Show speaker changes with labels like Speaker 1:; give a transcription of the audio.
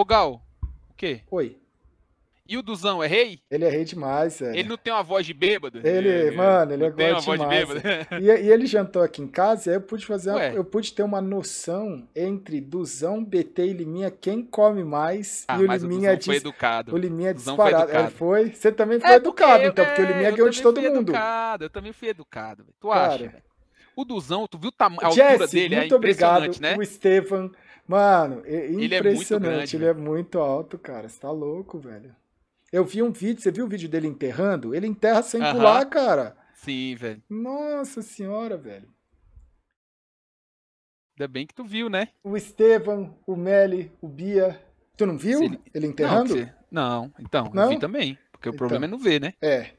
Speaker 1: Ô, Gal, o quê? Oi. E o Duzão é rei?
Speaker 2: Ele é rei demais, é. Ele
Speaker 1: não tem uma voz de bêbado? Ele, é, mano, ele é tem uma voz demais. de bêbado.
Speaker 2: E, e, ele jantou aqui em casa, aí eu pude fazer, uma, eu pude ter uma noção entre Duzão, BT e Liminha, quem come mais ah, e o mas Liminha o Duzão foi educado. O Liminha disparado. Foi, ele foi. Você também é foi é, educado, então, porque o é, Liminha ganhou de todo mundo. Educado,
Speaker 1: eu também fui educado. Tu Cara, acha? O Duzão, tu viu a altura Jesse, dele? É muito é impressionante, obrigado, né?
Speaker 2: O Estevam. Mano, é impressionante. Ele é muito, grande, ele é muito alto, cara. Você tá louco, velho. Eu vi um vídeo, você viu o vídeo dele enterrando?
Speaker 3: Ele enterra sem Aham. pular, cara.
Speaker 4: Sim, velho. Nossa senhora, velho.
Speaker 3: Ainda bem que tu viu, né? O Estevam, o Meli, o Bia. Tu não viu ele... ele, enterrando? Não, você... não. então, não? eu vi também. Porque o então, problema é não ver, né? É.